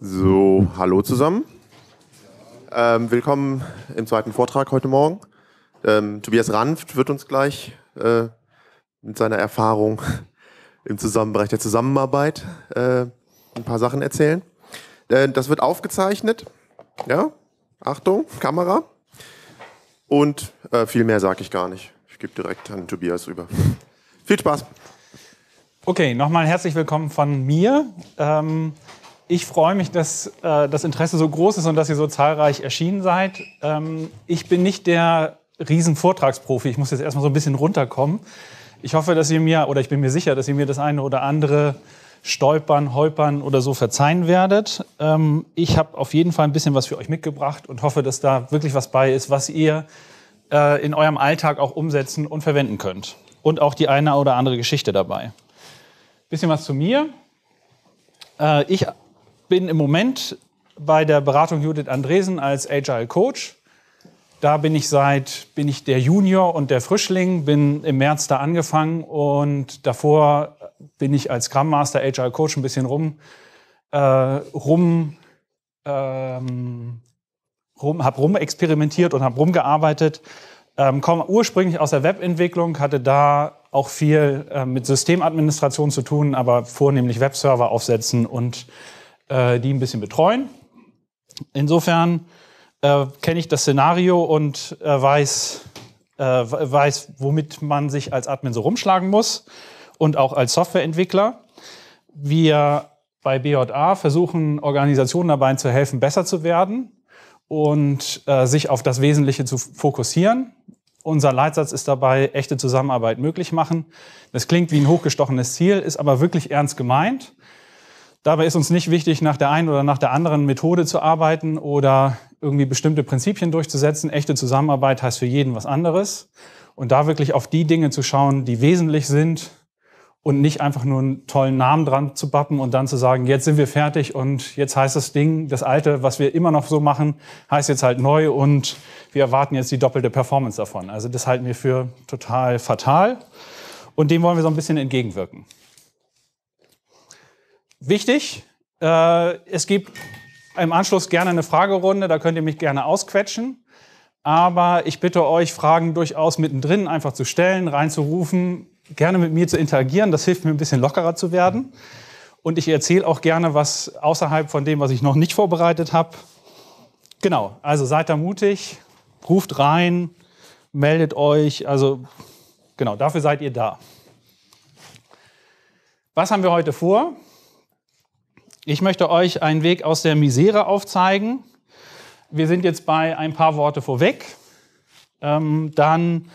So, hallo zusammen. Ähm, willkommen im zweiten Vortrag heute Morgen. Ähm, Tobias Ranft wird uns gleich äh, mit seiner Erfahrung im Zusammenbereich der Zusammenarbeit äh, ein paar Sachen erzählen. Äh, das wird aufgezeichnet. Ja, Achtung, Kamera. Und äh, viel mehr sage ich gar nicht. Ich gebe direkt an Tobias rüber. Viel Spaß. Okay, nochmal herzlich willkommen von mir. Ähm ich freue mich, dass äh, das Interesse so groß ist und dass ihr so zahlreich erschienen seid. Ähm, ich bin nicht der Riesenvortragsprofi. Ich muss jetzt erstmal so ein bisschen runterkommen. Ich hoffe, dass ihr mir, oder ich bin mir sicher, dass ihr mir das eine oder andere Stolpern, Holpern oder so verzeihen werdet. Ähm, ich habe auf jeden Fall ein bisschen was für euch mitgebracht und hoffe, dass da wirklich was bei ist, was ihr äh, in eurem Alltag auch umsetzen und verwenden könnt. Und auch die eine oder andere Geschichte dabei. Bisschen was zu mir. Äh, ich bin im Moment bei der Beratung Judith Andresen als Agile Coach. Da bin ich seit, bin ich der Junior und der Frischling, bin im März da angefangen und davor bin ich als Scrum Master Agile Coach ein bisschen rum, äh, rum, ähm, rum, hab rum experimentiert und habe rumgearbeitet. Ähm, komme ursprünglich aus der Webentwicklung, hatte da auch viel äh, mit Systemadministration zu tun, aber vornehmlich Webserver aufsetzen und äh, die ein bisschen betreuen. Insofern äh, kenne ich das Szenario und äh, weiß, äh, weiß, womit man sich als Admin so rumschlagen muss und auch als Softwareentwickler. Wir bei BJA versuchen, Organisationen dabei zu helfen, besser zu werden und äh, sich auf das Wesentliche zu fokussieren. Unser Leitsatz ist dabei, echte Zusammenarbeit möglich machen. Das klingt wie ein hochgestochenes Ziel, ist aber wirklich ernst gemeint. Dabei ist uns nicht wichtig, nach der einen oder nach der anderen Methode zu arbeiten oder irgendwie bestimmte Prinzipien durchzusetzen. Echte Zusammenarbeit heißt für jeden was anderes. Und da wirklich auf die Dinge zu schauen, die wesentlich sind und nicht einfach nur einen tollen Namen dran zu bappen und dann zu sagen, jetzt sind wir fertig und jetzt heißt das Ding, das alte, was wir immer noch so machen, heißt jetzt halt neu und wir erwarten jetzt die doppelte Performance davon. Also das halten wir für total fatal und dem wollen wir so ein bisschen entgegenwirken. Wichtig, äh, es gibt im Anschluss gerne eine Fragerunde, da könnt ihr mich gerne ausquetschen. Aber ich bitte euch, Fragen durchaus mittendrin einfach zu stellen, reinzurufen, gerne mit mir zu interagieren. Das hilft mir ein bisschen lockerer zu werden. Und ich erzähle auch gerne was außerhalb von dem, was ich noch nicht vorbereitet habe. Genau, also seid da mutig, ruft rein, meldet euch. Also genau, dafür seid ihr da. Was haben wir heute vor? Ich möchte euch einen Weg aus der Misere aufzeigen. Wir sind jetzt bei ein paar Worte vorweg. Ähm, dann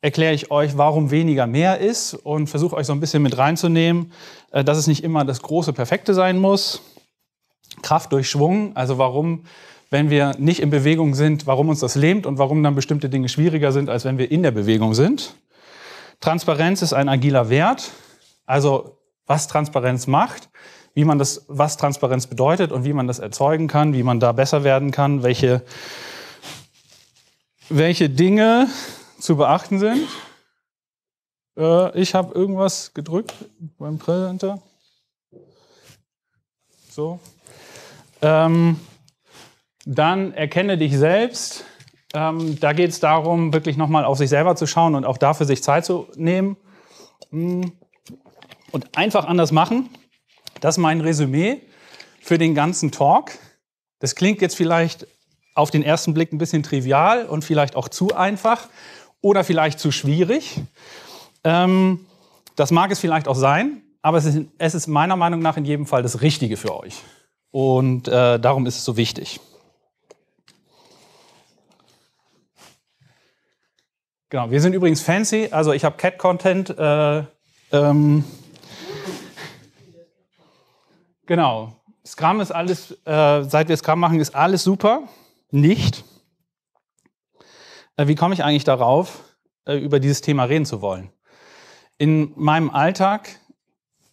erkläre ich euch, warum weniger mehr ist und versuche euch so ein bisschen mit reinzunehmen, äh, dass es nicht immer das große Perfekte sein muss. Kraft durch Schwung, also warum, wenn wir nicht in Bewegung sind, warum uns das lähmt und warum dann bestimmte Dinge schwieriger sind, als wenn wir in der Bewegung sind. Transparenz ist ein agiler Wert, also was Transparenz macht wie man das, was Transparenz bedeutet und wie man das erzeugen kann, wie man da besser werden kann, welche, welche Dinge zu beachten sind. Äh, ich habe irgendwas gedrückt beim Präsenter. So. Ähm, dann erkenne dich selbst. Ähm, da geht es darum, wirklich nochmal auf sich selber zu schauen und auch dafür sich Zeit zu nehmen. Mm. Und einfach anders machen. Das ist mein Resümee für den ganzen Talk. Das klingt jetzt vielleicht auf den ersten Blick ein bisschen trivial und vielleicht auch zu einfach oder vielleicht zu schwierig. Ähm, das mag es vielleicht auch sein, aber es ist, meiner Meinung nach in jedem Fall das Richtige für euch. Und äh, darum ist es so wichtig. Genau, wir sind übrigens fancy. Also ich habe Cat-Content äh, ähm, Genau. Scrum ist alles, äh, seit wir Scrum machen, ist alles super. Nicht. Äh, wie komme ich eigentlich darauf, äh, über dieses Thema reden zu wollen? In meinem Alltag,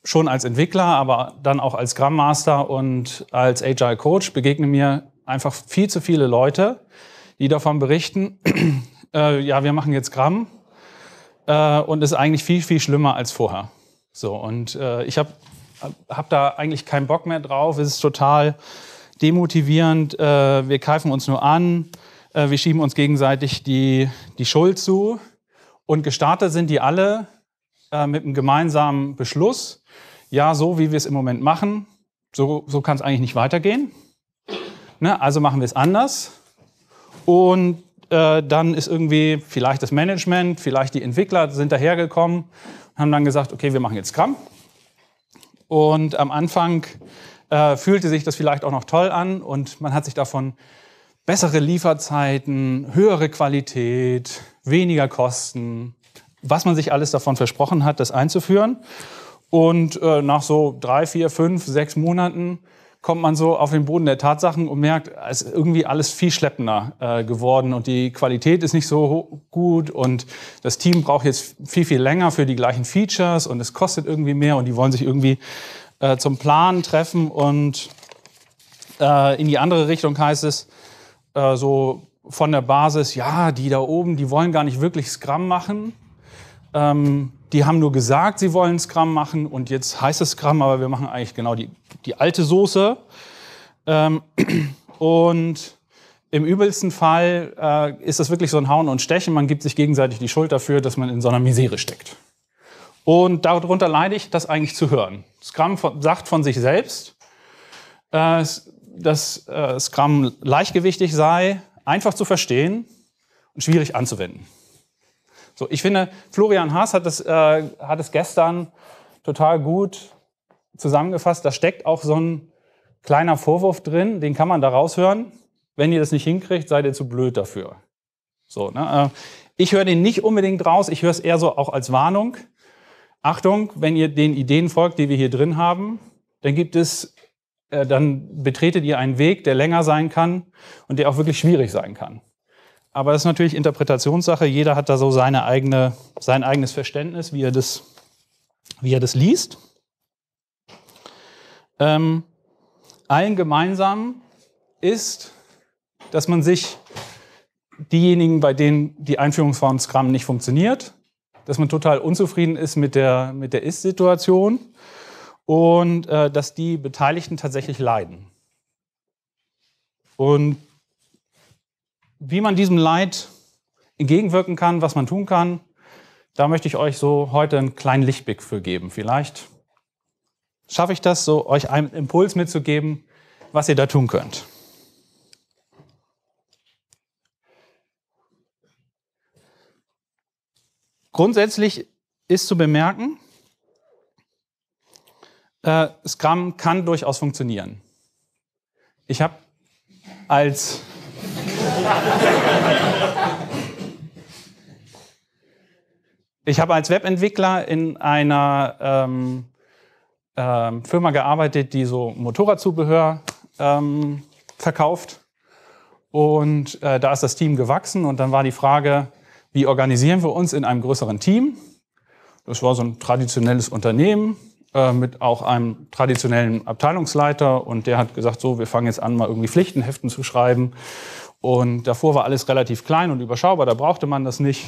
schon als Entwickler, aber dann auch als Scrum Master und als Agile Coach, begegnen mir einfach viel zu viele Leute, die davon berichten, äh, ja, wir machen jetzt Scrum äh, und es ist eigentlich viel, viel schlimmer als vorher. So, und äh, ich habe habe da eigentlich keinen Bock mehr drauf, es ist total demotivierend, äh, wir greifen uns nur an, äh, wir schieben uns gegenseitig die, die Schuld zu. Und gestartet sind die alle äh, mit einem gemeinsamen Beschluss, ja, so wie wir es im Moment machen, so, so kann es eigentlich nicht weitergehen. Ne? Also machen wir es anders. Und äh, dann ist irgendwie vielleicht das Management, vielleicht die Entwickler sind dahergekommen und haben dann gesagt, okay, wir machen jetzt Scrum. Und am Anfang äh, fühlte sich das vielleicht auch noch toll an und man hat sich davon bessere Lieferzeiten, höhere Qualität, weniger Kosten, was man sich alles davon versprochen hat, das einzuführen. Und äh, nach so drei, vier, fünf, sechs Monaten kommt man so auf den Boden der Tatsachen und merkt, es ist irgendwie alles viel schleppender äh, geworden und die Qualität ist nicht so gut und das Team braucht jetzt viel, viel länger für die gleichen Features und es kostet irgendwie mehr und die wollen sich irgendwie äh, zum Plan treffen und äh, in die andere Richtung heißt es äh, so von der Basis, ja, die da oben, die wollen gar nicht wirklich Scrum machen. Ähm, die haben nur gesagt, sie wollen Scrum machen und jetzt heißt es Scrum, aber wir machen eigentlich genau die, die alte Soße. Ähm, und im übelsten Fall äh, ist das wirklich so ein Hauen und Stechen. Man gibt sich gegenseitig die Schuld dafür, dass man in so einer Misere steckt. Und darunter leide ich, das eigentlich zu hören. Scrum von, sagt von sich selbst, äh, dass äh, Scrum leichtgewichtig sei, einfach zu verstehen und schwierig anzuwenden. So, ich finde, Florian Haas hat es, äh, hat es gestern total gut zusammengefasst. Da steckt auch so ein kleiner Vorwurf drin, den kann man da raushören. Wenn ihr das nicht hinkriegt, seid ihr zu blöd dafür. So, ne? Äh, ich höre den nicht unbedingt raus, ich höre es eher so auch als Warnung. Achtung, wenn ihr den Ideen folgt, die wir hier drin haben, dann gibt es, äh, dann betretet ihr einen Weg, der länger sein kann und der auch wirklich schwierig sein kann. Aber das ist natürlich Interpretationssache. Jeder hat da so seine eigene, sein eigenes Verständnis, wie er das, wie er das liest. Ähm, allen gemeinsam ist, dass man sich diejenigen, bei denen die Einführung von Scrum nicht funktioniert, dass man total unzufrieden ist mit der, mit der Ist-Situation und äh, dass die Beteiligten tatsächlich leiden. Und wie man diesem Leid entgegenwirken kann, was man tun kann, da möchte ich euch so heute einen kleinen Lichtblick für geben. Vielleicht schaffe ich das, so euch einen Impuls mitzugeben, was ihr da tun könnt. Grundsätzlich ist zu bemerken, äh, Scrum kann durchaus funktionieren. Ich habe als ich habe als Webentwickler in einer ähm, ähm, Firma gearbeitet, die so Motorradzubehör ähm, verkauft. Und äh, da ist das Team gewachsen und dann war die Frage, wie organisieren wir uns in einem größeren Team? Das war so ein traditionelles Unternehmen äh, mit auch einem traditionellen Abteilungsleiter und der hat gesagt, so, wir fangen jetzt an, mal irgendwie Pflichtenheften zu schreiben und davor war alles relativ klein und überschaubar, da brauchte man das nicht.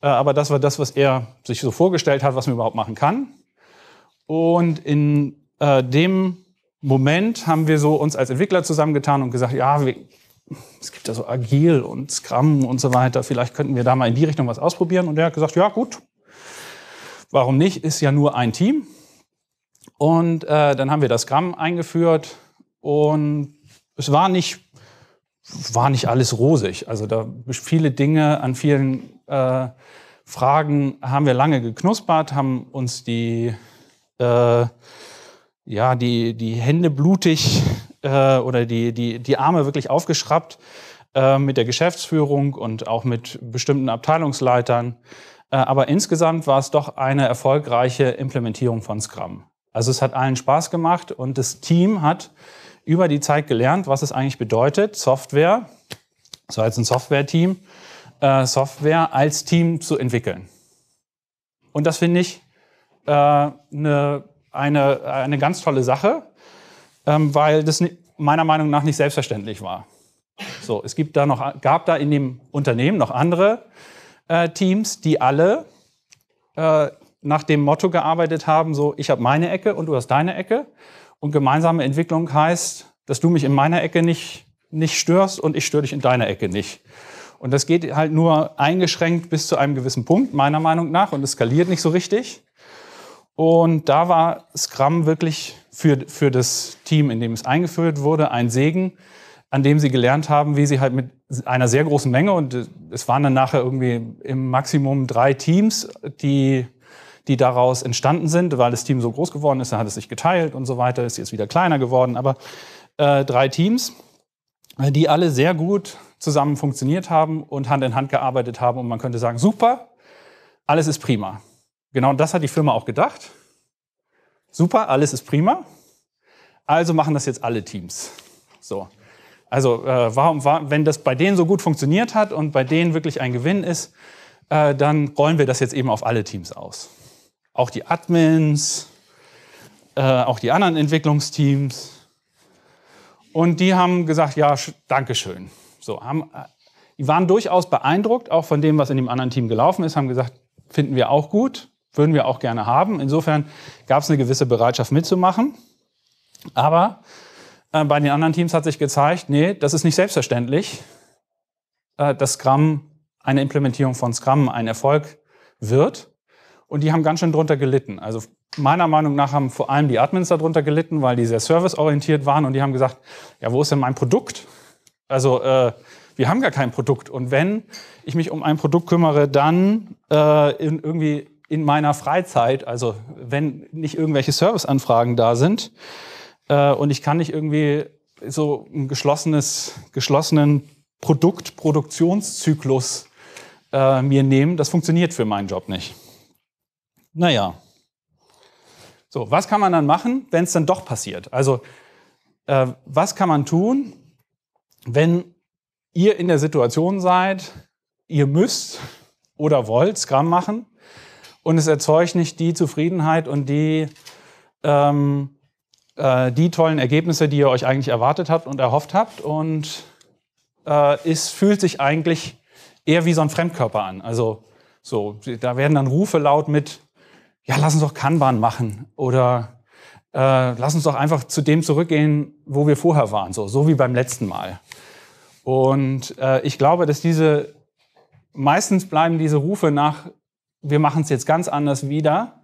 Äh, aber das war das, was er sich so vorgestellt hat, was man überhaupt machen kann. Und in äh, dem Moment haben wir so uns als Entwickler zusammengetan und gesagt, ja, wir, es gibt ja so Agil und Scrum und so weiter, vielleicht könnten wir da mal in die Richtung was ausprobieren. Und er hat gesagt, ja gut, warum nicht, ist ja nur ein Team. Und äh, dann haben wir das Scrum eingeführt und es war nicht war nicht alles rosig. Also da viele Dinge an vielen äh, Fragen haben wir lange geknuspert, haben uns die, äh, ja, die, die Hände blutig äh, oder die, die, die Arme wirklich aufgeschraubt äh, mit der Geschäftsführung und auch mit bestimmten Abteilungsleitern. Äh, aber insgesamt war es doch eine erfolgreiche Implementierung von Scrum. Also es hat allen Spaß gemacht und das Team hat über die Zeit gelernt, was es eigentlich bedeutet, Software, so als ein Software-Team, äh, Software als Team zu entwickeln. Und das finde ich äh, eine, eine, eine ganz tolle Sache, ähm, weil das meiner Meinung nach nicht selbstverständlich war. So, es gibt da noch, gab da in dem Unternehmen noch andere äh, Teams, die alle äh, nach dem Motto gearbeitet haben, so ich habe meine Ecke und du hast deine Ecke und gemeinsame Entwicklung heißt, dass du mich in meiner Ecke nicht, nicht störst und ich störe dich in deiner Ecke nicht. Und das geht halt nur eingeschränkt bis zu einem gewissen Punkt, meiner Meinung nach, und es skaliert nicht so richtig. Und da war Scrum wirklich für, für das Team, in dem es eingeführt wurde, ein Segen, an dem sie gelernt haben, wie sie halt mit einer sehr großen Menge, und es waren dann nachher irgendwie im Maximum drei Teams, die die daraus entstanden sind, weil das Team so groß geworden ist, dann hat es sich geteilt und so weiter, ist jetzt wieder kleiner geworden, aber äh, drei Teams, äh, die alle sehr gut zusammen funktioniert haben und Hand in Hand gearbeitet haben und man könnte sagen, super, alles ist prima. Genau das hat die Firma auch gedacht. Super, alles ist prima. Also machen das jetzt alle Teams. So. Also äh, warum, war, wenn das bei denen so gut funktioniert hat und bei denen wirklich ein Gewinn ist, äh, dann rollen wir das jetzt eben auf alle Teams aus auch die Admins, äh, auch die anderen Entwicklungsteams. Und die haben gesagt, ja, Dankeschön. So, haben, äh, die waren durchaus beeindruckt, auch von dem, was in dem anderen Team gelaufen ist, haben gesagt, finden wir auch gut, würden wir auch gerne haben. Insofern gab es eine gewisse Bereitschaft mitzumachen. Aber äh, bei den anderen Teams hat sich gezeigt, nee, das ist nicht selbstverständlich, äh, dass Scrum eine Implementierung von Scrum ein Erfolg wird. Und die haben ganz schön drunter gelitten. Also meiner Meinung nach haben vor allem die Admins darunter gelitten, weil die sehr serviceorientiert waren und die haben gesagt, ja, wo ist denn mein Produkt? Also äh, wir haben gar kein Produkt. Und wenn ich mich um ein Produkt kümmere, dann äh, in, irgendwie in meiner Freizeit, also wenn nicht irgendwelche Serviceanfragen da sind äh, und ich kann nicht irgendwie so ein geschlossenes, geschlossenen Produktproduktionszyklus äh, mir nehmen, das funktioniert für meinen Job nicht naja. So, was kann man dann machen, wenn es dann doch passiert? Also, äh, was kann man tun, wenn ihr in der Situation seid, ihr müsst oder wollt Scrum machen und es erzeugt nicht die Zufriedenheit und die, ähm, äh, die tollen Ergebnisse, die ihr euch eigentlich erwartet habt und erhofft habt und äh, es fühlt sich eigentlich eher wie so ein Fremdkörper an. Also so, da werden dann Rufe laut mit ja, lass uns doch Kanban machen oder äh, lass uns doch einfach zu dem zurückgehen, wo wir vorher waren, so, so wie beim letzten Mal. Und äh, ich glaube, dass diese, meistens bleiben diese Rufe nach, wir machen es jetzt ganz anders wieder,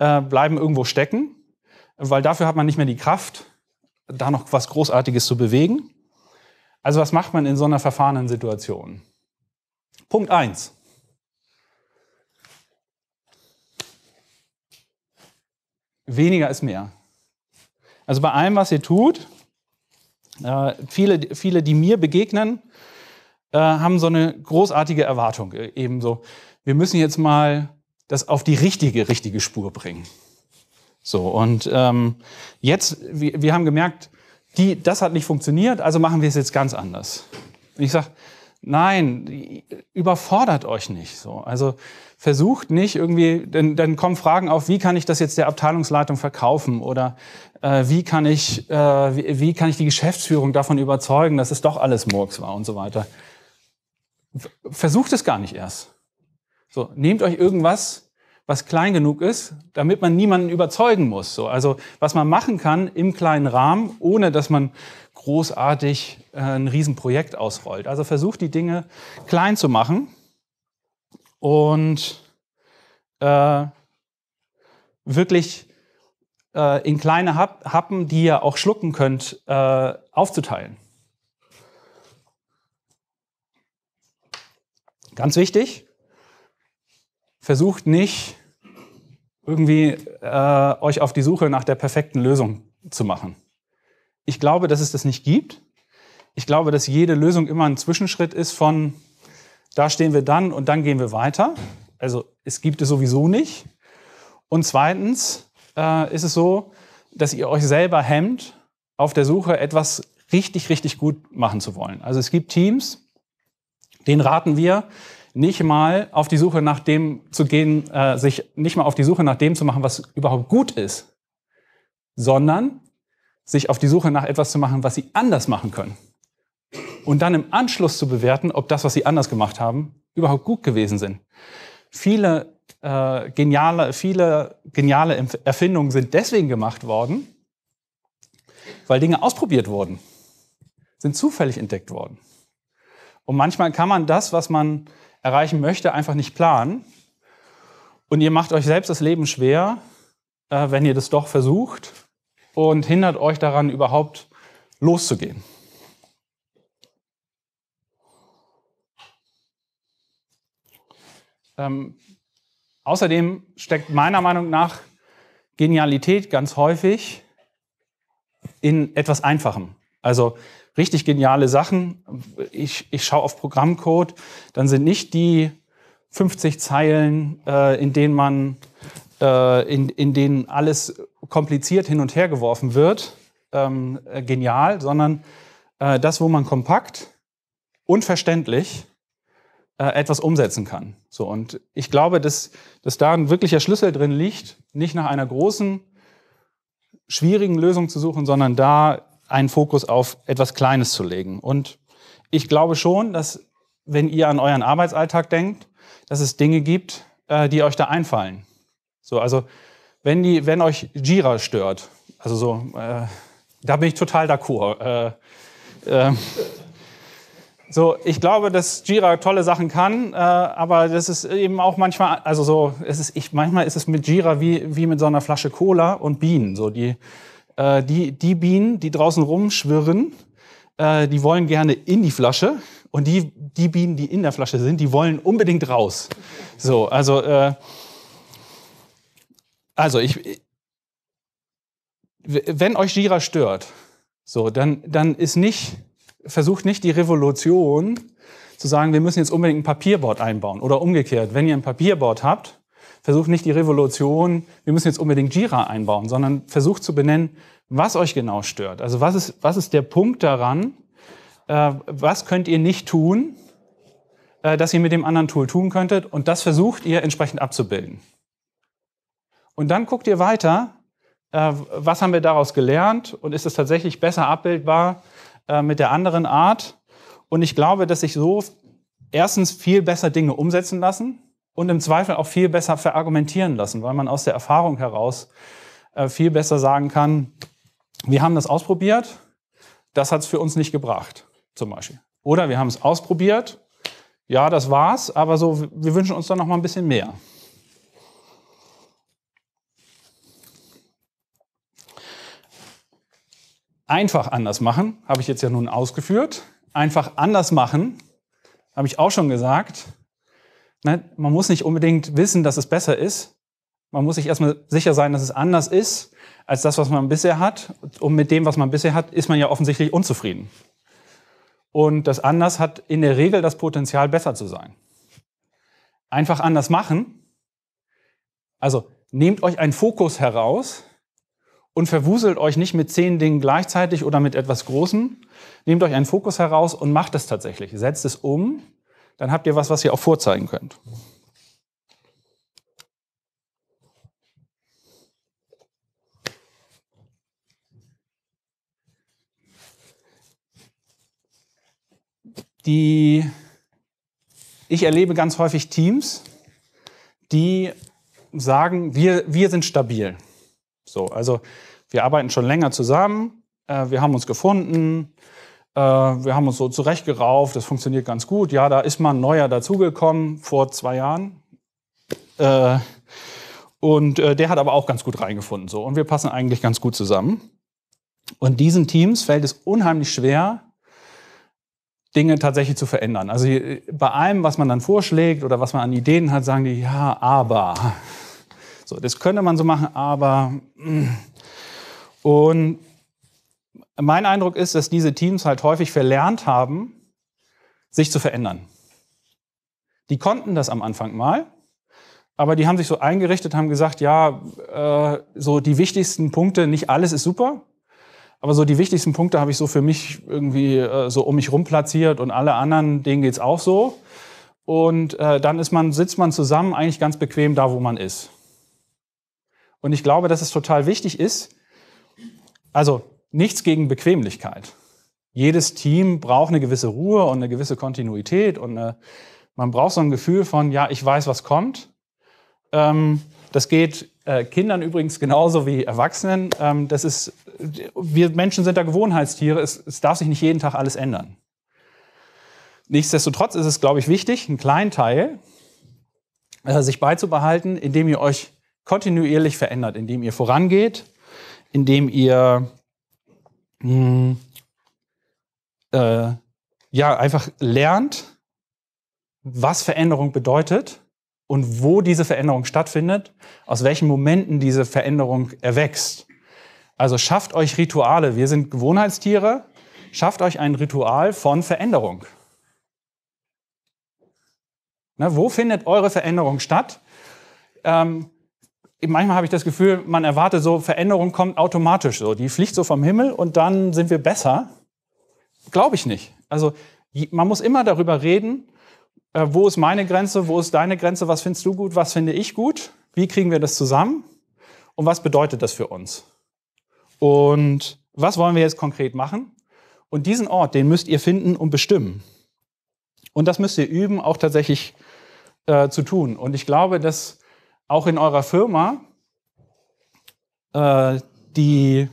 äh, bleiben irgendwo stecken, weil dafür hat man nicht mehr die Kraft, da noch was Großartiges zu bewegen. Also was macht man in so einer verfahrenen Situation? Punkt 1. weniger ist mehr. Also bei allem, was ihr tut, äh, viele, viele, die mir begegnen, äh, haben so eine großartige Erwartung. Äh, eben wir müssen jetzt mal das auf die richtige, richtige Spur bringen. So, und ähm, jetzt, wir, wir haben gemerkt, die, das hat nicht funktioniert, also machen wir es jetzt ganz anders. Und ich sage, Nein, überfordert euch nicht so. Also versucht nicht irgendwie, denn dann kommen Fragen auf, wie kann ich das jetzt der Abteilungsleitung verkaufen oder äh, wie kann ich äh, wie, wie kann ich die Geschäftsführung davon überzeugen, dass es doch alles Murks war und so weiter. Versucht es gar nicht erst. So, nehmt euch irgendwas, was klein genug ist, damit man niemanden überzeugen muss. So, also was man machen kann im kleinen Rahmen, ohne dass man großartig äh, ein Riesenprojekt ausrollt. Also versucht die Dinge klein zu machen und äh, wirklich äh, in kleine Happen, die ihr auch schlucken könnt, äh, aufzuteilen. Ganz wichtig, versucht nicht irgendwie äh, euch auf die Suche nach der perfekten Lösung zu machen. Ich glaube, dass es das nicht gibt. Ich glaube, dass jede Lösung immer ein Zwischenschritt ist von, da stehen wir dann und dann gehen wir weiter. Also es gibt es sowieso nicht. Und zweitens äh, ist es so, dass ihr euch selber hemmt, auf der Suche etwas richtig, richtig gut machen zu wollen. Also es gibt Teams, denen raten wir, nicht mal auf die Suche nach dem zu gehen, äh, sich nicht mal auf die Suche nach dem zu machen, was überhaupt gut ist, sondern sich auf die Suche nach etwas zu machen, was sie anders machen können. Und dann im Anschluss zu bewerten, ob das, was sie anders gemacht haben, überhaupt gut gewesen sind. Viele, äh, geniale, viele geniale Erfindungen sind deswegen gemacht worden, weil Dinge ausprobiert wurden, sind zufällig entdeckt worden. Und manchmal kann man das, was man erreichen möchte, einfach nicht planen. Und ihr macht euch selbst das Leben schwer, äh, wenn ihr das doch versucht und hindert euch daran, überhaupt loszugehen. Ähm, außerdem steckt meiner Meinung nach Genialität ganz häufig in etwas Einfachem. Also richtig geniale Sachen. Ich, ich schaue auf Programmcode, dann sind nicht die 50 Zeilen, äh, in denen man, äh, in, in denen alles kompliziert hin und her geworfen wird, ähm, äh, genial, sondern äh, das, wo man kompakt und verständlich äh, etwas umsetzen kann. So, und ich glaube, dass, dass da ein wirklicher Schlüssel drin liegt, nicht nach einer großen, schwierigen Lösung zu suchen, sondern da einen Fokus auf etwas Kleines zu legen. Und ich glaube schon, dass wenn ihr an euren Arbeitsalltag denkt, dass es Dinge gibt, äh, die euch da einfallen. So, also wenn, die, wenn euch Jira stört, also so, äh, da bin ich total d'accord. Äh, äh, so, ich glaube, dass Jira tolle Sachen kann, äh, aber das ist eben auch manchmal, also so, es ist, ich, manchmal ist es mit Jira wie, wie mit so einer Flasche Cola und Bienen. So, die, äh, die, die Bienen, die draußen rumschwirren, äh, die wollen gerne in die Flasche und die, die Bienen, die in der Flasche sind, die wollen unbedingt raus. So, also also ich, wenn euch Jira stört, so, dann, dann ist nicht, versucht nicht die Revolution zu sagen, wir müssen jetzt unbedingt ein Papierboard einbauen oder umgekehrt. Wenn ihr ein Papierboard habt, versucht nicht die Revolution, wir müssen jetzt unbedingt Jira einbauen, sondern versucht zu benennen, was euch genau stört. Also was ist, was ist der Punkt daran? Äh, was könnt ihr nicht tun, äh, dass ihr mit dem anderen Tool tun könntet? Und das versucht ihr entsprechend abzubilden. Und dann guckt ihr weiter, äh, was haben wir daraus gelernt und ist es tatsächlich besser abbildbar äh, mit der anderen Art. Und ich glaube, dass sich so erstens viel besser Dinge umsetzen lassen und im Zweifel auch viel besser verargumentieren lassen, weil man aus der Erfahrung heraus äh, viel besser sagen kann, wir haben das ausprobiert, das hat es für uns nicht gebracht, zum Beispiel. Oder wir haben es ausprobiert, ja, das war's, aber so, wir wünschen uns dann noch mal ein bisschen mehr. Einfach anders machen, habe ich jetzt ja nun ausgeführt. Einfach anders machen, habe ich auch schon gesagt. man muss nicht unbedingt wissen, dass es besser ist. Man muss sich erstmal sicher sein, dass es anders ist als das, was man bisher hat. Und mit dem, was man bisher hat, ist man ja offensichtlich unzufrieden. Und das anders hat in der Regel das Potenzial, besser zu sein. Einfach anders machen. Also nehmt euch einen Fokus heraus, und verwuselt euch nicht mit zehn Dingen gleichzeitig oder mit etwas Großem. Nehmt euch einen Fokus heraus und macht es tatsächlich. Setzt es um, dann habt ihr was, was ihr auch vorzeigen könnt. Die ich erlebe ganz häufig Teams, die sagen, wir, wir sind stabil. So, also wir arbeiten schon länger zusammen, äh, wir haben uns gefunden, äh, wir haben uns so zurechtgerauft, das funktioniert ganz gut. Ja, da ist mal ein neuer dazugekommen vor zwei Jahren. Äh, und äh, der hat aber auch ganz gut reingefunden. So. Und wir passen eigentlich ganz gut zusammen. Und diesen Teams fällt es unheimlich schwer, Dinge tatsächlich zu verändern. Also äh, bei allem, was man dann vorschlägt oder was man an Ideen hat, sagen die, ja, aber. So, das könnte man so machen, aber. Mm. Und mein Eindruck ist, dass diese Teams halt häufig verlernt haben, sich zu verändern. Die konnten das am Anfang mal, aber die haben sich so eingerichtet, haben gesagt, ja, äh, so die wichtigsten Punkte, nicht alles ist super, aber so die wichtigsten Punkte habe ich so für mich irgendwie äh, so um mich rum platziert und alle anderen, denen geht es auch so. Und äh, dann ist man, sitzt man zusammen eigentlich ganz bequem da, wo man ist. Und ich glaube, dass es total wichtig ist, also nichts gegen Bequemlichkeit. Jedes Team braucht eine gewisse Ruhe und eine gewisse Kontinuität und eine, äh, man braucht so ein Gefühl von, ja, ich weiß, was kommt. Ähm, das geht äh, Kindern übrigens genauso wie Erwachsenen. Ähm, das ist, wir Menschen sind da Gewohnheitstiere. Es, es darf sich nicht jeden Tag alles ändern. Nichtsdestotrotz ist es, glaube ich, wichtig, einen kleinen Teil äh, sich beizubehalten, indem ihr euch kontinuierlich verändert, indem ihr vorangeht, indem ihr mh, hm, äh, ja einfach lernt, was Veränderung bedeutet und wo diese Veränderung stattfindet, aus welchen Momenten diese Veränderung erwächst. Also schafft euch Rituale. Wir sind Gewohnheitstiere. Schafft euch ein Ritual von Veränderung. Na, wo findet eure Veränderung statt? Ähm, manchmal habe ich das Gefühl, man erwartet so, Veränderung kommt automatisch so. Die fliegt so vom Himmel und dann sind wir besser. Glaube ich nicht. Also man muss immer darüber reden, äh, wo ist meine Grenze, wo ist deine Grenze, was findest du gut, was finde ich gut, wie kriegen wir das zusammen und was bedeutet das für uns? Und was wollen wir jetzt konkret machen? Und diesen Ort, den müsst ihr finden und bestimmen. Und das müsst ihr üben, auch tatsächlich äh, zu tun. Und ich glaube, dass auch in eurer Firma äh, die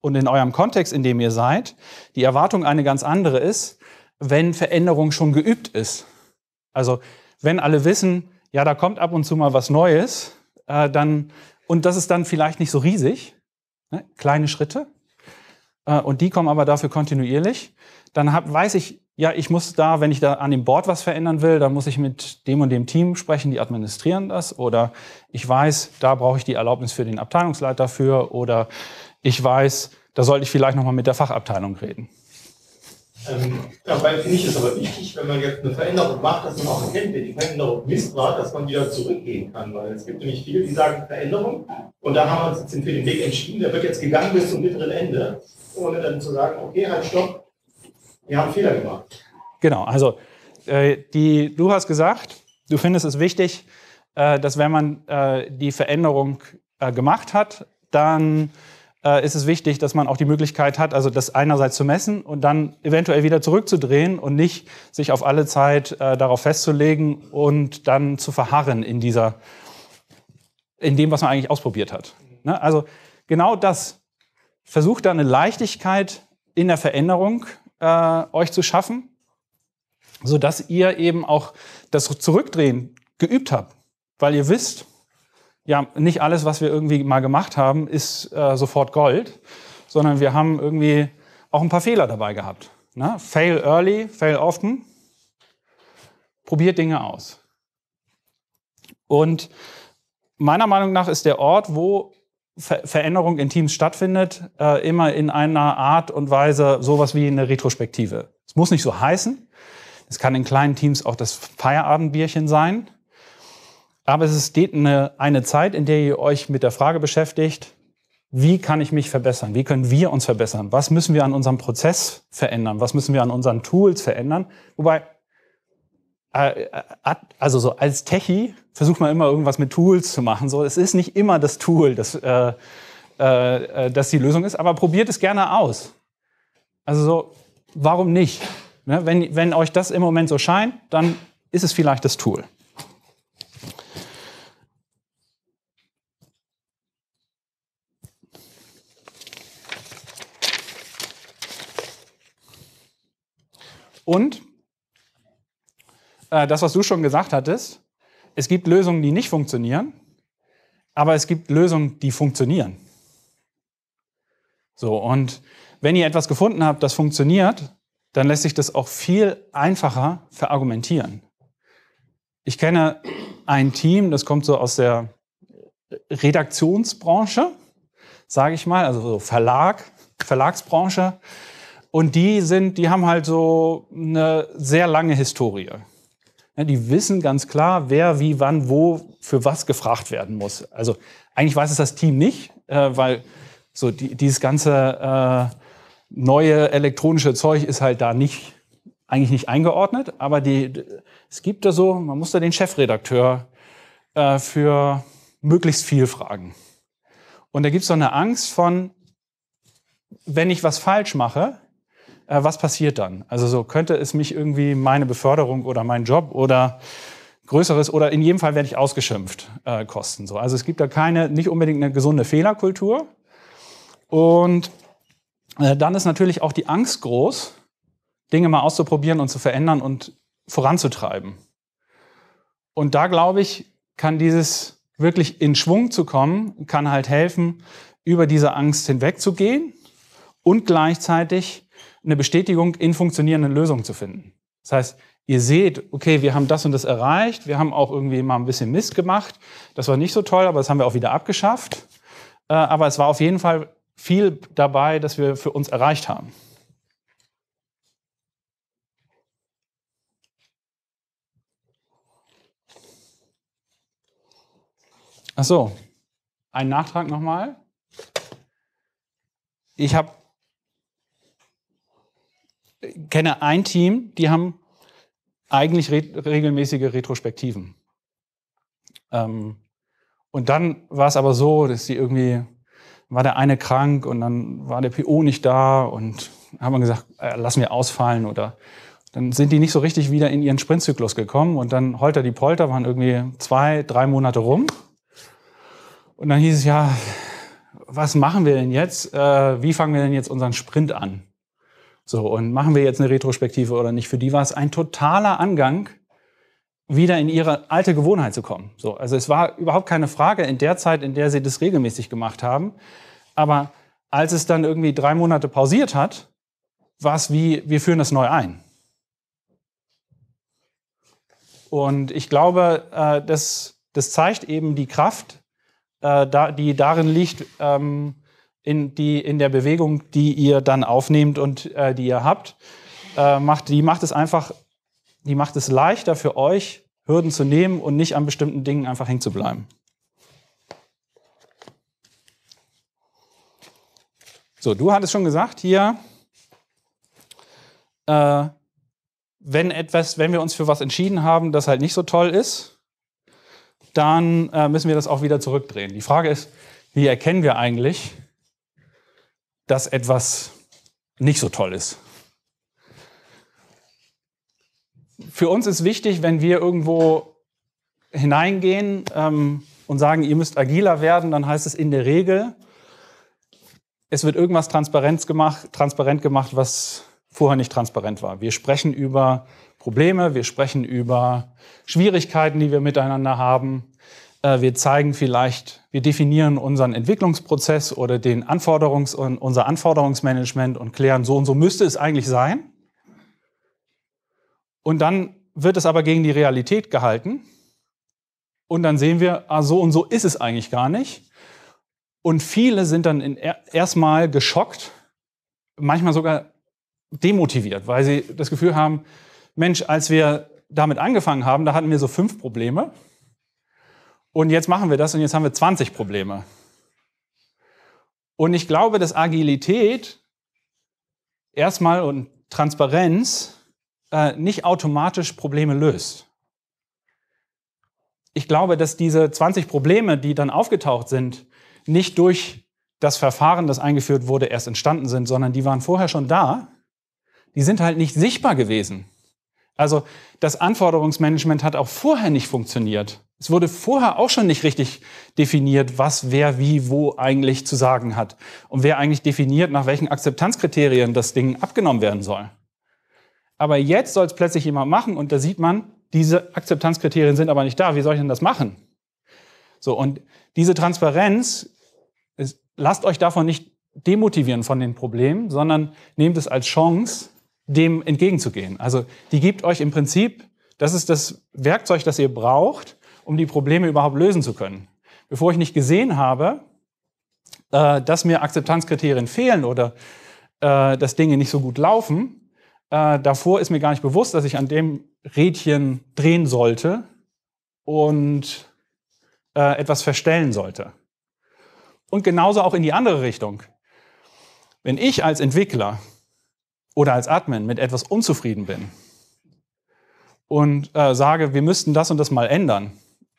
und in eurem Kontext, in dem ihr seid, die Erwartung eine ganz andere ist, wenn Veränderung schon geübt ist. Also wenn alle wissen, ja, da kommt ab und zu mal was Neues, äh, dann und das ist dann vielleicht nicht so riesig, ne? kleine Schritte, äh, und die kommen aber dafür kontinuierlich. Dann hab, weiß ich, ja, ich muss da, wenn ich da an dem Board was verändern will, dann muss ich mit dem und dem Team sprechen, die administrieren das. Oder ich weiß, da brauche ich die Erlaubnis für den Abteilungsleiter für. Oder ich weiß, da sollte ich vielleicht nochmal mit der Fachabteilung reden. Ähm, dabei finde ich es aber wichtig, wenn man jetzt eine Veränderung macht, dass man auch erkennt, wenn die Veränderung Mist war, dass man wieder zurückgehen kann. Weil es gibt nämlich viele, die sagen Veränderung und da haben wir uns jetzt für den Weg entschieden, der wird jetzt gegangen bis zum mittleren Ende ohne dann zu sagen, okay, halt, stopp, wir haben Fehler gemacht. Genau, also äh, die, du hast gesagt, du findest es wichtig, äh, dass wenn man äh, die Veränderung äh, gemacht hat, dann äh, ist es wichtig, dass man auch die Möglichkeit hat, also das einerseits zu messen und dann eventuell wieder zurückzudrehen und nicht sich auf alle Zeit äh, darauf festzulegen und dann zu verharren in dieser, in dem, was man eigentlich ausprobiert hat. Ne? Also genau das Versucht da eine Leichtigkeit in der Veränderung äh, euch zu schaffen, sodass ihr eben auch das Zurückdrehen geübt habt, weil ihr wisst, ja, nicht alles, was wir irgendwie mal gemacht haben, ist äh, sofort Gold, sondern wir haben irgendwie auch ein paar Fehler dabei gehabt. Ne? Fail early, fail often. Probiert Dinge aus. Und meiner Meinung nach ist der Ort, wo Ver Veränderung in Teams stattfindet, äh, immer in einer Art und Weise sowas wie eine Retrospektive. Es muss nicht so heißen. Es kann in kleinen Teams auch das Feierabendbierchen sein. Aber es ist eine, eine Zeit, in der ihr euch mit der Frage beschäftigt, wie kann ich mich verbessern? Wie können wir uns verbessern? Was müssen wir an unserem Prozess verändern? Was müssen wir an unseren Tools verändern? Wobei äh, äh, also so als Techie versucht man immer irgendwas mit Tools zu machen. So, es ist nicht immer das Tool, das, äh, äh, äh, das die Lösung ist, aber probiert es gerne aus. Also so, warum nicht? Ne? Wenn, wenn euch das im Moment so scheint, dann ist es vielleicht das Tool. Und äh, das, was du schon gesagt hattest. Es gibt Lösungen, die nicht funktionieren, aber es gibt Lösungen, die funktionieren. So, und wenn ihr etwas gefunden habt, das funktioniert, dann lässt sich das auch viel einfacher verargumentieren. Ich kenne ein Team, das kommt so aus der Redaktionsbranche, sage ich mal, also so Verlag, Verlagsbranche. Und die sind, die haben halt so eine sehr lange Historie. Die wissen ganz klar, wer, wie, wann, wo, für was gefragt werden muss. Also eigentlich weiß es das Team nicht, äh, weil so die, dieses ganze äh, neue elektronische Zeug ist halt da nicht eigentlich nicht eingeordnet. Aber die, es gibt da so, man muss da den Chefredakteur äh, für möglichst viel fragen. Und da gibt es so eine Angst von, wenn ich was falsch mache, äh, was passiert dann? Also so könnte es mich irgendwie meine Beförderung oder mein Job oder größeres oder in jedem Fall werde ich ausgeschimpft äh, kosten. So. Also es gibt da keine, nicht unbedingt eine gesunde Fehlerkultur. Und äh, dann ist natürlich auch die Angst groß, Dinge mal auszuprobieren und zu verändern und voranzutreiben. Und da glaube ich, kann dieses wirklich in Schwung zu kommen, kann halt helfen, über diese Angst hinwegzugehen und gleichzeitig eine Bestätigung in funktionierenden Lösungen zu finden. Das heißt, ihr seht, okay, wir haben das und das erreicht, wir haben auch irgendwie mal ein bisschen Mist gemacht, das war nicht so toll, aber das haben wir auch wieder abgeschafft. Äh, aber es war auf jeden Fall viel dabei, das wir für uns erreicht haben. Ach so, ein Nachtrag nochmal. Ich habe kenne ein Team, die haben eigentlich re regelmäßige Retrospektiven. Ähm, und dann war es aber so, dass die irgendwie, war der eine krank und dann war der PO nicht da und haben wir gesagt, äh, lassen wir ausfallen oder dann sind die nicht so richtig wieder in ihren Sprintzyklus gekommen und dann holter die Polter waren irgendwie zwei, drei Monate rum. Und dann hieß es ja, was machen wir denn jetzt? Äh, wie fangen wir denn jetzt unseren Sprint an? So, und machen wir jetzt eine Retrospektive oder nicht, für die war es ein totaler Angang, wieder in ihre alte Gewohnheit zu kommen. So, also es war überhaupt keine Frage in der Zeit, in der sie das regelmäßig gemacht haben. Aber als es dann irgendwie drei Monate pausiert hat, war es wie, wir führen das neu ein. Und ich glaube, äh, das, das zeigt eben die Kraft, äh, da, die darin liegt, ähm, in, die, in der Bewegung, die ihr dann aufnehmt und äh, die ihr habt, äh, macht, die macht es einfach, die macht es leichter für euch, Hürden zu nehmen und nicht an bestimmten Dingen einfach hängen zu bleiben. So, du hattest schon gesagt hier, äh, wenn etwas, wenn wir uns für was entschieden haben, das halt nicht so toll ist, dann äh, müssen wir das auch wieder zurückdrehen. Die Frage ist, wie erkennen wir eigentlich, dass etwas nicht so toll ist. Für uns ist wichtig, wenn wir irgendwo hineingehen ähm, und sagen, ihr müsst agiler werden, dann heißt es in der Regel, es wird irgendwas transparent gemacht, transparent gemacht, was vorher nicht transparent war. Wir sprechen über Probleme, wir sprechen über Schwierigkeiten, die wir miteinander haben. Äh, wir zeigen vielleicht wir definieren unseren Entwicklungsprozess oder den Anforderungs und unser Anforderungsmanagement und klären, so und so müsste es eigentlich sein. Und dann wird es aber gegen die Realität gehalten. Und dann sehen wir, ah, so und so ist es eigentlich gar nicht. Und viele sind dann er erstmal geschockt, manchmal sogar demotiviert, weil sie das Gefühl haben, Mensch, als wir damit angefangen haben, da hatten wir so fünf Probleme. Und jetzt machen wir das und jetzt haben wir 20 Probleme. Und ich glaube, dass Agilität erstmal und Transparenz äh, nicht automatisch Probleme löst. Ich glaube, dass diese 20 Probleme, die dann aufgetaucht sind, nicht durch das Verfahren, das eingeführt wurde, erst entstanden sind, sondern die waren vorher schon da. Die sind halt nicht sichtbar gewesen. Also das Anforderungsmanagement hat auch vorher nicht funktioniert. Es wurde vorher auch schon nicht richtig definiert, was wer wie wo eigentlich zu sagen hat und wer eigentlich definiert, nach welchen Akzeptanzkriterien das Ding abgenommen werden soll. Aber jetzt soll es plötzlich jemand machen und da sieht man, diese Akzeptanzkriterien sind aber nicht da. Wie soll ich denn das machen? So, und diese Transparenz, ist, lasst euch davon nicht demotivieren von den Problemen, sondern nehmt es als Chance, dem entgegenzugehen. Also die gibt euch im Prinzip, das ist das Werkzeug, das ihr braucht, um die Probleme überhaupt lösen zu können. Bevor ich nicht gesehen habe, äh, dass mir Akzeptanzkriterien fehlen oder äh, dass Dinge nicht so gut laufen, äh, davor ist mir gar nicht bewusst, dass ich an dem Rädchen drehen sollte und etwas verstellen sollte. Und genauso auch in die andere Richtung. Wenn ich als Entwickler oder als Admin mit etwas unzufrieden bin und äh, sage, wir müssten das und das mal ändern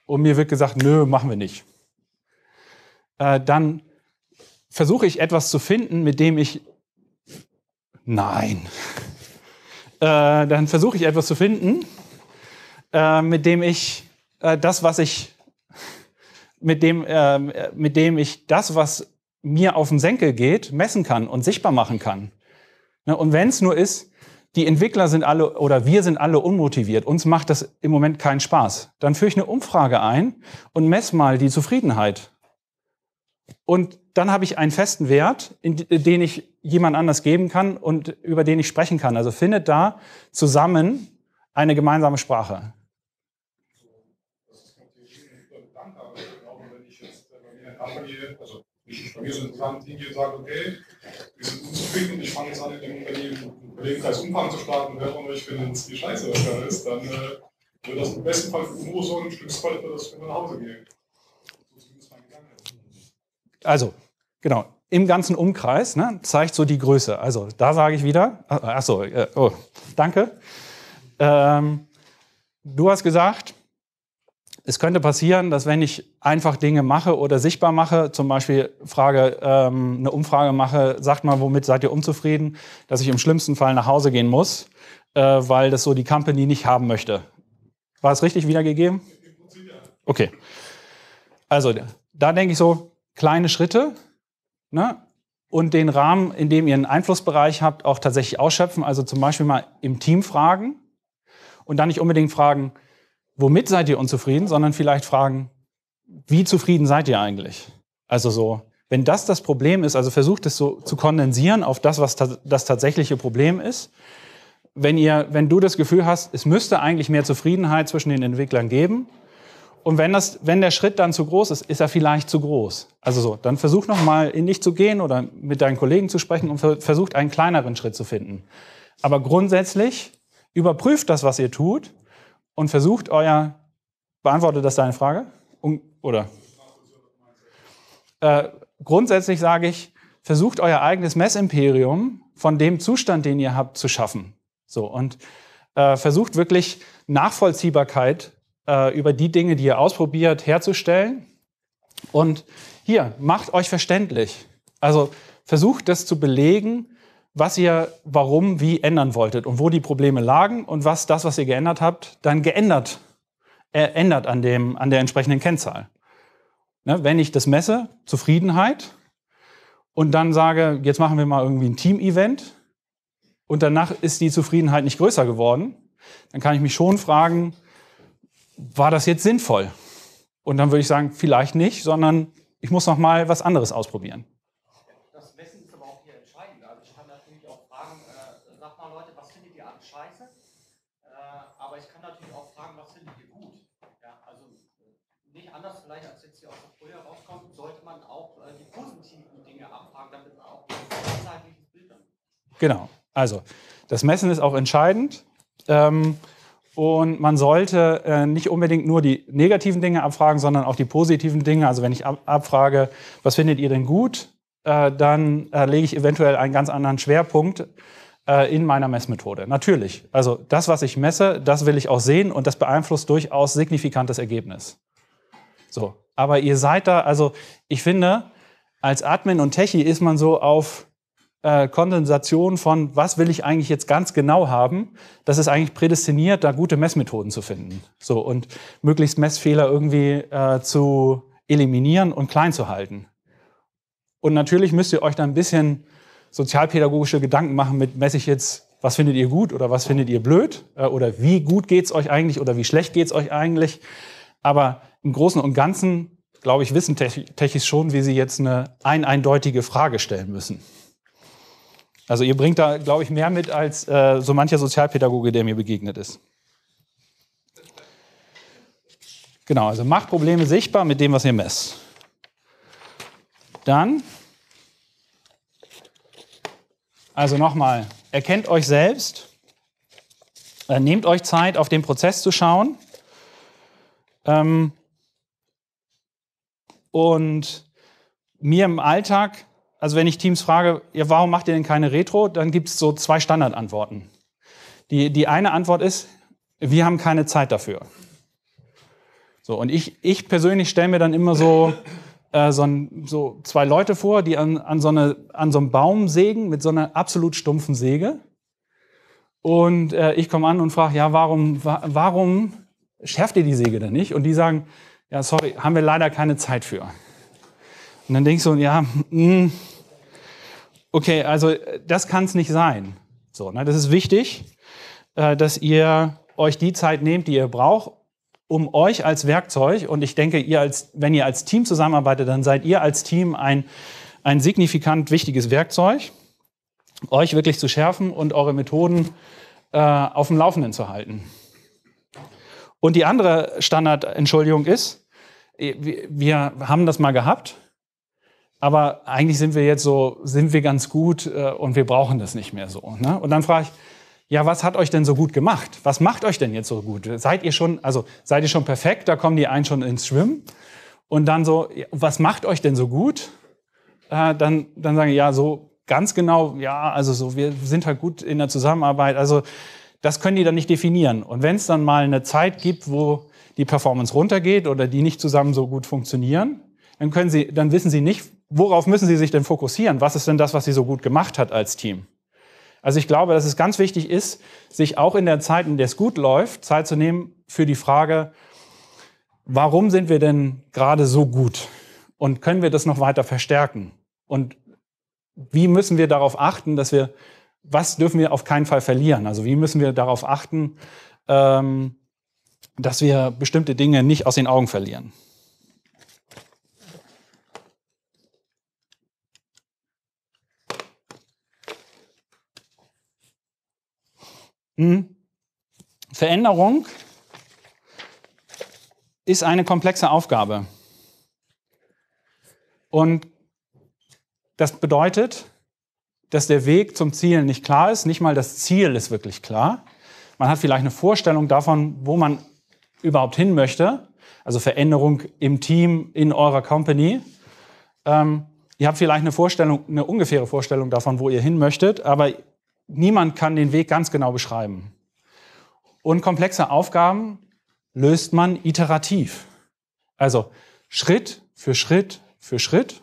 und mir wird gesagt, nö, machen wir nicht, äh, dann versuche ich etwas zu finden, mit dem ich... Nein. Äh, dann versuche ich etwas zu finden, äh, mit dem ich äh, das, was ich... Mit dem, äh, mit dem ich das, was mir auf den Senkel geht, messen kann und sichtbar machen kann. Ne, und wenn es nur ist, die Entwickler sind alle oder wir sind alle unmotiviert, uns macht das im Moment keinen Spaß, dann führe ich eine Umfrage ein und messe mal die Zufriedenheit. Und dann habe ich einen festen Wert, den ich jemand anders geben kann und über den ich sprechen kann. Also findet da zusammen eine gemeinsame Sprache. Ich, bei mir sind Bekannten, die sagen, okay, wir sind unzufrieden und ich fange jetzt an, in dem Unternehmen Kollegenkreis Umfang zu starten und höre von euch, wenn es die Scheiße was da ist, dann äh, wird das im besten Fall für Guru sorgen, im schlimmsten Fall wird das für nach Hause gehen. Also, genau. Im ganzen Umkreis ne, zeigt so die Größe. Also da sage ich wieder, achso, äh, oh, danke. Ähm, du hast gesagt, es könnte passieren, dass wenn ich einfach Dinge mache oder sichtbar mache, zum Beispiel Frage, ähm, eine Umfrage mache, sagt mal, womit seid ihr unzufrieden, dass ich im schlimmsten Fall nach Hause gehen muss, äh, weil das so die Company nicht haben möchte. War es richtig wiedergegeben? Okay. Also da denke ich so, kleine Schritte ne? und den Rahmen, in dem ihr einen Einflussbereich habt, auch tatsächlich ausschöpfen. Also zum Beispiel mal im Team fragen und dann nicht unbedingt fragen, womit seid ihr unzufrieden, sondern vielleicht fragen, wie zufrieden seid ihr eigentlich? Also so, wenn das das Problem ist, also versucht es so zu kondensieren auf das, was ta das tatsächliche Problem ist. Wenn ihr, wenn du das Gefühl hast, es müsste eigentlich mehr Zufriedenheit zwischen den Entwicklern geben. Und wenn das, wenn der Schritt dann zu groß ist, ist er vielleicht zu groß. Also so, dann versuch nochmal in dich zu gehen oder mit deinen Kollegen zu sprechen und ver versucht einen kleineren Schritt zu finden. Aber grundsätzlich überprüft das, was ihr tut und versucht euer, beantwortet das deine Frage? oder? Äh, grundsätzlich sage ich, versucht euer eigenes Messimperium von dem Zustand, den ihr habt, zu schaffen. So, und äh, versucht wirklich Nachvollziehbarkeit äh, über die Dinge, die ihr ausprobiert, herzustellen. Und hier, macht euch verständlich. Also versucht das zu belegen, was ihr warum, wie ändern wolltet und wo die Probleme lagen und was das, was ihr geändert habt, dann geändert äh, ändert an, dem, an der entsprechenden Kennzahl. Ne, wenn ich das messe, Zufriedenheit, und dann sage, jetzt machen wir mal irgendwie ein Team-Event und danach ist die Zufriedenheit nicht größer geworden, dann kann ich mich schon fragen, war das jetzt sinnvoll? Und dann würde ich sagen, vielleicht nicht, sondern ich muss noch mal was anderes ausprobieren. Genau. Also, das Messen ist auch entscheidend. Ähm, und man sollte äh, nicht unbedingt nur die negativen Dinge abfragen, sondern auch die positiven Dinge. Also wenn ich ab abfrage, was findet ihr denn gut, äh, dann äh, lege ich eventuell einen ganz anderen Schwerpunkt äh, in meiner Messmethode. Natürlich. Also das, was ich messe, das will ich auch sehen und das beeinflusst durchaus signifikantes Ergebnis. So. Aber ihr seid da, also ich finde, als Admin und Techie ist man so auf äh, Kondensation von, was will ich eigentlich jetzt ganz genau haben, das ist eigentlich prädestiniert, da gute Messmethoden zu finden. So, und möglichst Messfehler irgendwie äh, zu eliminieren und klein zu halten. Und natürlich müsst ihr euch da ein bisschen sozialpädagogische Gedanken machen mit, messe ich jetzt, was findet ihr gut oder was findet ihr blöd äh, oder wie gut geht es euch eigentlich oder wie schlecht geht es euch eigentlich. Aber im Großen und Ganzen, glaube ich, wissen Techis schon, wie sie jetzt eine ein eindeutige Frage stellen müssen. Also ihr bringt da, glaube ich, mehr mit als äh, so mancher Sozialpädagoge, der mir begegnet ist. Genau, also macht Probleme sichtbar mit dem, was ihr messt. Dann, also nochmal, erkennt euch selbst, äh, nehmt euch Zeit, auf den Prozess zu schauen. Ähm, und mir im Alltag also wenn ich Teams frage, ja, warum macht ihr denn keine Retro, dann gibt es so zwei Standardantworten. Die, die eine Antwort ist, wir haben keine Zeit dafür. So, und ich, ich persönlich stelle mir dann immer so, äh, so, ein, so, zwei Leute vor, die an, an, so eine, an so einem Baum sägen mit so einer absolut stumpfen Säge. Und äh, ich komme an und frage, ja, warum, wa warum schärft ihr die Säge denn nicht? Und die sagen, ja, sorry, haben wir leider keine Zeit für. Und dann denke ich so, ja, mh, hm, okay, also äh, das kann es nicht sein. So, ne, das ist wichtig, äh, dass ihr euch die Zeit nehmt, die ihr braucht, um euch als Werkzeug, und ich denke, ihr als, wenn ihr als Team zusammenarbeitet, dann seid ihr als Team ein, ein signifikant wichtiges Werkzeug, euch wirklich zu schärfen und eure Methoden äh, auf dem Laufenden zu halten. Und die andere Standardentschuldigung ist, äh, wir haben das mal gehabt, aber eigentlich sind wir jetzt so, sind wir ganz gut äh, und wir brauchen das nicht mehr so. Ne? Und dann frage ich, ja, was hat euch denn so gut gemacht? Was macht euch denn jetzt so gut? Seid ihr schon, also seid ihr schon perfekt? Da kommen die einen schon ins Schwimmen. Und dann so, was macht euch denn so gut? Äh, dann, dann sagen, ja, so ganz genau, ja, also so, wir sind halt gut in der Zusammenarbeit. Also das können die dann nicht definieren. Und wenn es dann mal eine Zeit gibt, wo die Performance runtergeht oder die nicht zusammen so gut funktionieren, dann können Sie, dann wissen Sie nicht, worauf müssen Sie sich denn fokussieren? Was ist denn das, was Sie so gut gemacht hat als Team? Also ich glaube, dass es ganz wichtig ist, sich auch in der Zeit, in der es gut läuft, Zeit zu nehmen für die Frage, warum sind wir denn gerade so gut? Und können wir das noch weiter verstärken? Und wie müssen wir darauf achten, dass wir, was dürfen wir auf keinen Fall verlieren? Also wie müssen wir darauf achten, ähm, dass wir bestimmte Dinge nicht aus den Augen verlieren? Hm. Veränderung ist eine komplexe Aufgabe. Und das bedeutet, dass der Weg zum Ziel nicht klar ist, nicht mal das Ziel ist wirklich klar. Man hat vielleicht eine Vorstellung davon, wo man überhaupt hin möchte, also Veränderung im Team, in eurer Company. Ähm, ihr habt vielleicht eine Vorstellung, eine ungefähre Vorstellung davon, wo ihr hin möchtet, aber niemand kann den Weg ganz genau beschreiben. Und komplexe Aufgaben löst man iterativ. Also Schritt für Schritt für Schritt.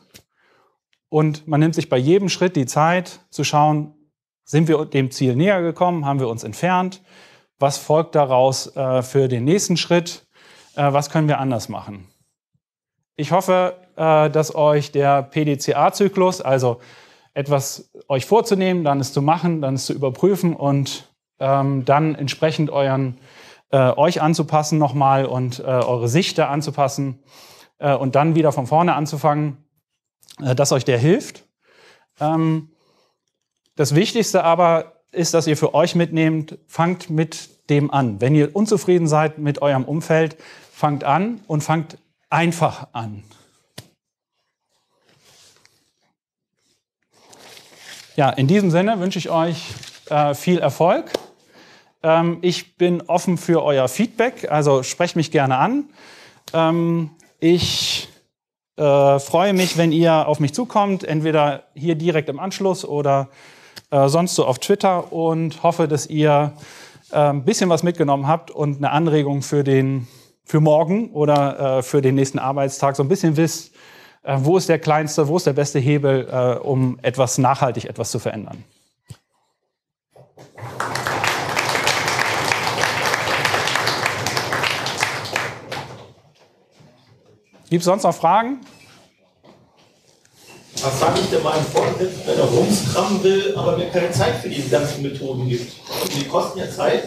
Und man nimmt sich bei jedem Schritt die Zeit zu schauen, sind wir dem Ziel näher gekommen, haben wir uns entfernt, was folgt daraus äh, für den nächsten Schritt, äh, was können wir anders machen. Ich hoffe, äh, dass euch der PDCA-Zyklus, also etwas euch vorzunehmen, dann es zu machen, dann es zu überprüfen und ähm, dann entsprechend euren, äh, euch anzupassen nochmal und äh, eure Sicht da anzupassen äh, und dann wieder von vorne anzufangen, äh, dass euch der hilft. Ähm, das Wichtigste aber ist, dass ihr für euch mitnehmt, fangt mit dem an. Wenn ihr unzufrieden seid mit eurem Umfeld, fangt an und fangt einfach an. Ja, in diesem Sinne wünsche ich euch äh, viel Erfolg. Ähm, ich bin offen für euer Feedback, also sprecht mich gerne an. Ähm, ich äh, freue mich, wenn ihr auf mich zukommt, entweder hier direkt im Anschluss oder äh, sonst so auf Twitter und hoffe, dass ihr ein ähm, bisschen was mitgenommen habt und eine Anregung für den für morgen oder äh, für den nächsten Arbeitstag so ein bisschen wisst, äh, wo ist der kleinste, wo ist der beste Hebel, äh, um etwas nachhaltig etwas zu verändern. Gibt es sonst noch Fragen? Was sage ich denn meinem Vorgesetzten, wenn er rumskrammen will, aber mir keine Zeit für diese ganzen Methoden gibt? Und die kosten ja Zeit,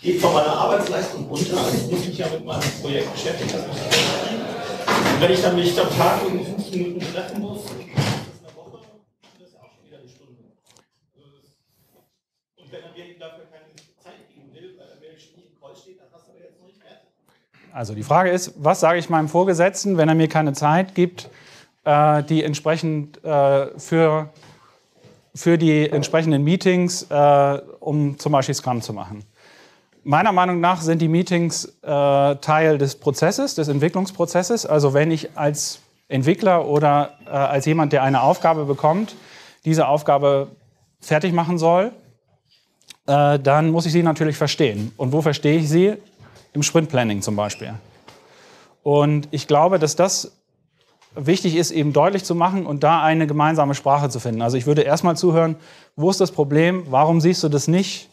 geht von meiner Arbeitsleistung runter, also ich muss mich ja mit meinem Projekt beschäftigen wenn ich dann mich am Tag irgendwie 15 Minuten treffen muss, ist das ist eine Woche, das ist ja auch schon wieder eine Stunde. Also und wenn er mir dafür keine Zeit geben will, weil er mir nicht im Kreuz steht, dann hast du aber jetzt noch nicht fertig. Also die Frage ist, was sage ich meinem Vorgesetzten, wenn er mir keine Zeit gibt, äh, die entsprechend äh, für, für die entsprechenden Meetings, äh, um zum Beispiel Scrum zu machen? Meiner Meinung nach sind die Meetings äh, Teil des Prozesses, des Entwicklungsprozesses. Also wenn ich als Entwickler oder äh, als jemand, der eine Aufgabe bekommt, diese Aufgabe fertig machen soll, äh, dann muss ich sie natürlich verstehen. Und wo verstehe ich sie? Im Sprintplanning zum Beispiel. Und ich glaube, dass das wichtig ist, eben deutlich zu machen und da eine gemeinsame Sprache zu finden. Also ich würde erstmal zuhören, wo ist das Problem, warum siehst du das nicht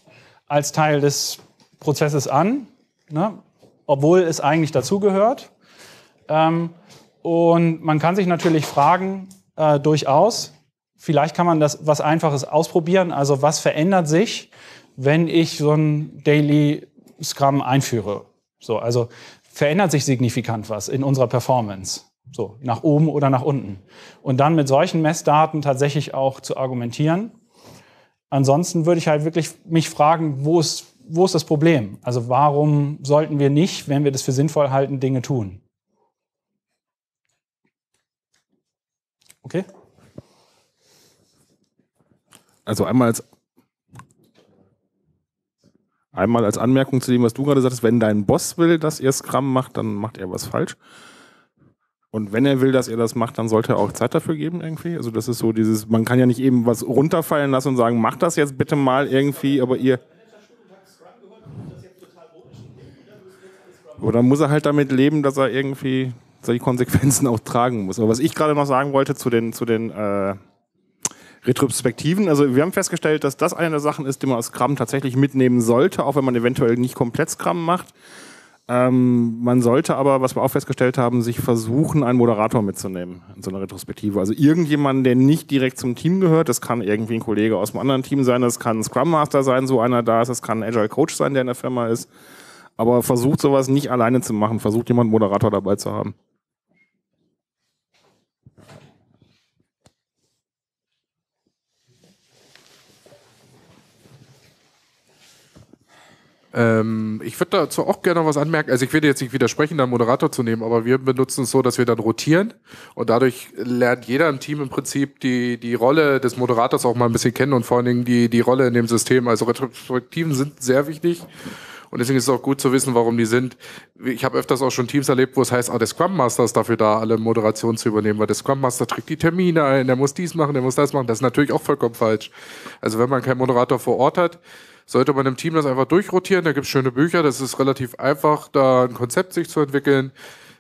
als Teil des Prozesses an, ne? obwohl es eigentlich dazugehört. Ähm, und man kann sich natürlich fragen, äh, durchaus, vielleicht kann man das was Einfaches ausprobieren. Also was verändert sich, wenn ich so ein Daily Scrum einführe? So, also verändert sich signifikant was in unserer Performance? So, nach oben oder nach unten. Und dann mit solchen Messdaten tatsächlich auch zu argumentieren. Ansonsten würde ich halt wirklich mich fragen, wo ist, wo ist das Problem? Also warum sollten wir nicht, wenn wir das für sinnvoll halten, Dinge tun? Okay? Also einmal als, einmal als Anmerkung zu dem, was du gerade sagtest, wenn dein Boss will, dass ihr Scrum macht, dann macht er was falsch. Und wenn er will, dass ihr das macht, dann sollte er auch Zeit dafür geben irgendwie. Also das ist so dieses, man kann ja nicht eben was runterfallen lassen und sagen, macht das jetzt bitte mal irgendwie, aber ihr Oder muss er halt damit leben, dass er irgendwie solche Konsequenzen auch tragen muss. Aber was ich gerade noch sagen wollte zu den, zu den äh, Retrospektiven, also wir haben festgestellt, dass das eine der Sachen ist, die man aus Scrum tatsächlich mitnehmen sollte, auch wenn man eventuell nicht komplett Scrum macht. Ähm, man sollte aber, was wir auch festgestellt haben, sich versuchen, einen Moderator mitzunehmen in so einer Retrospektive. Also irgendjemanden, der nicht direkt zum Team gehört. Das kann irgendwie ein Kollege aus einem anderen Team sein, das kann ein Scrum Master sein, so einer da ist, das kann ein Agile Coach sein, der in der Firma ist. Aber versucht sowas nicht alleine zu machen. Versucht jemanden Moderator dabei zu haben. Ähm, ich würde dazu auch gerne noch was anmerken. Also ich werde jetzt nicht widersprechen, da einen Moderator zu nehmen, aber wir benutzen es so, dass wir dann rotieren und dadurch lernt jeder im Team im Prinzip die, die Rolle des Moderators auch mal ein bisschen kennen und vor allen Dingen die, die Rolle in dem System. Also Retrospektiven sind sehr wichtig und deswegen ist es auch gut zu wissen, warum die sind. Ich habe öfters auch schon Teams erlebt, wo es heißt, ah, der Scrum Master ist dafür da, alle Moderationen zu übernehmen, weil der Scrum Master trägt die Termine ein, der muss dies machen, der muss das machen. Das ist natürlich auch vollkommen falsch. Also wenn man keinen Moderator vor Ort hat, sollte man im Team das einfach durchrotieren. Da gibt es schöne Bücher, das ist relativ einfach, da ein Konzept sich zu entwickeln.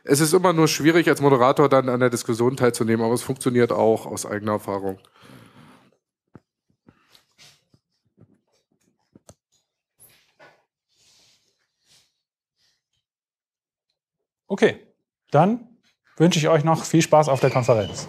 Es ist immer nur schwierig, als Moderator dann an der Diskussion teilzunehmen, aber es funktioniert auch aus eigener Erfahrung. Okay, dann wünsche ich euch noch viel Spaß auf der Konferenz.